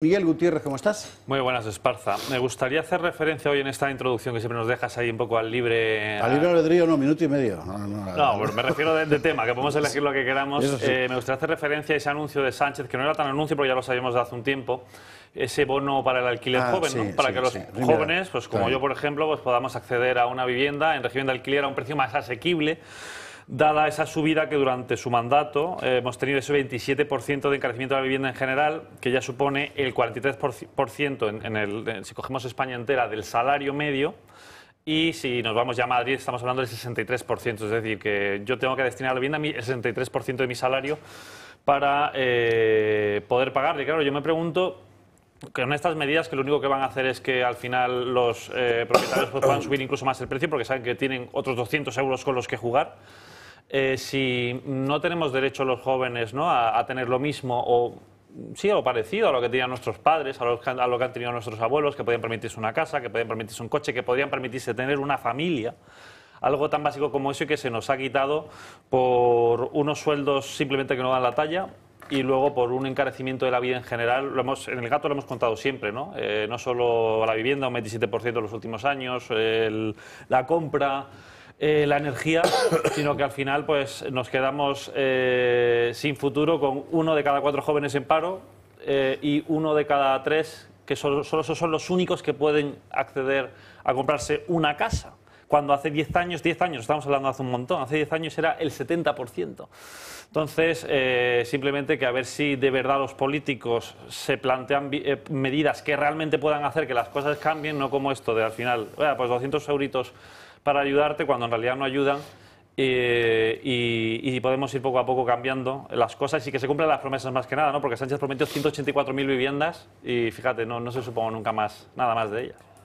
Miguel Gutiérrez, ¿cómo estás? Muy buenas, Esparza. Me gustaría hacer referencia hoy en esta introducción que siempre nos dejas ahí un poco al libre... Al libre albedrío, no, minuto y medio. No, me refiero de, tema, que podemos elegir lo que queramos. Eh, me gustaría hacer referencia a ese anuncio de Sánchez, que no era tan anuncio pero ya lo sabíamos de hace un tiempo, ese bono para el alquiler ah, joven, para que los jóvenes, pues como yo por ejemplo, pues podamos acceder a una vivienda en régimen de alquiler a un precio más asequible dada esa subida que durante su mandato eh, hemos tenido ese 27% de encarecimiento de la vivienda en general, que ya supone el 43% en, el, si cogemos España entera del salario medio. Y si nos vamos ya a Madrid, estamos hablando del 63%. Es decir, que yo tengo que destinar a la vivienda el 63% de mi salario para eh, poder pagarle. Claro, yo me pregunto que con estas medidas que lo único que van a hacer es que al final los eh, propietarios pues puedan subir incluso más el precio porque saben que tienen otros 200 euros con los que jugar. Eh, si no tenemos derecho los jóvenes ¿no? a, tener lo mismo o sí, algo parecido a lo que tenían nuestros padres, a lo, que, han tenido nuestros abuelos, que podían permitirse una casa, que podían permitirse un coche, que podían permitirse tener una familia. Algo tan básico como eso y que se nos ha quitado por unos sueldos simplemente que no dan la talla y luego por un encarecimiento de la vida en general. Lo en el gato lo hemos contado siempre, ¿no? Eh, no solo la vivienda, un 27% en los últimos años, la compra. Eh, la energía, sino que al final pues, nos quedamos eh, sin futuro con uno de cada cuatro jóvenes en paro eh, y uno de cada tres que solo, son los únicos que pueden acceder a comprarse una casa cuando hace 10 años, 10 años, estamos hablando hace un montón, hace 10 años era el 70%. Entonces, simplemente que a ver si de verdad los políticos se plantean medidas que realmente puedan hacer que las cosas cambien, no como esto de al final, pues 200 euritos para ayudarte cuando en realidad no ayudan. Eh, y, podemos ir poco a poco cambiando las cosas y que se cumplan las promesas más que nada, ¿no? Porque Sánchez prometió 184.000 viviendas y fíjate, no, no se supongo nunca más nada más de ellas.